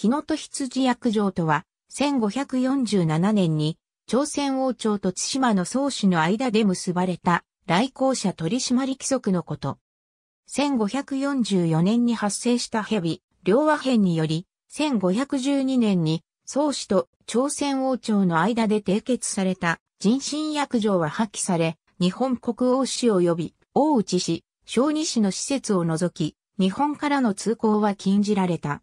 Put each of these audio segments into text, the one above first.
日野と羊役場とは、1547年に、朝鮮王朝と対馬の宗主の間で結ばれた、来校者取締規則のこと。1544年に発生した蛇、両和編により、1512年に、宗主と朝鮮王朝の間で締結された人身役場は破棄され、日本国王氏及び大内氏、小児氏の施設を除き、日本からの通行は禁じられた。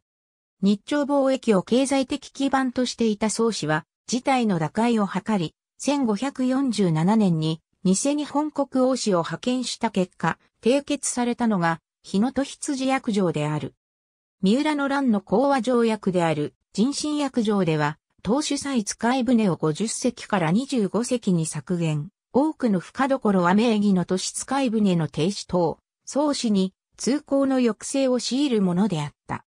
日朝貿易を経済的基盤としていた宋氏は、事態の打開を図り、1547年に、偽日本国王氏を派遣した結果、締結されたのが、日野と羊役場である。三浦の乱の講和条約である、人身役場では、当主祭使い船を50隻から25隻に削減。多くの深所は名義の都市使い船の停止等、創氏に通行の抑制を強いるものであった。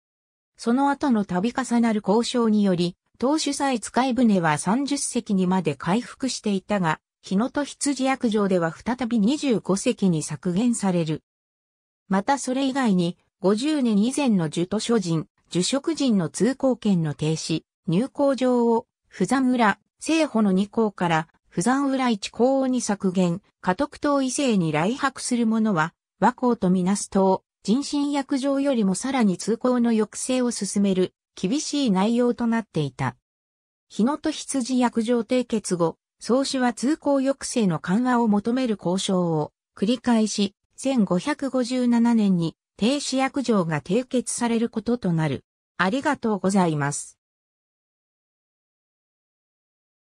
その後の度重なる交渉により、当主祭使い船は30隻にまで回復していたが、日野と羊役場では再び25隻に削減される。またそれ以外に、50年以前の受徒所人、受職人の通行権の停止、入港場を、不山村、西保の2港から、不山裏1港に削減、家督島異性に来泊する者は、和光とみなす島、人身薬上よりもさらに通行の抑制を進める厳しい内容となっていた。日野と羊薬上締結後、総主は通行抑制の緩和を求める交渉を繰り返し、1557年に停止約定が締結されることとなる。ありがとうございます。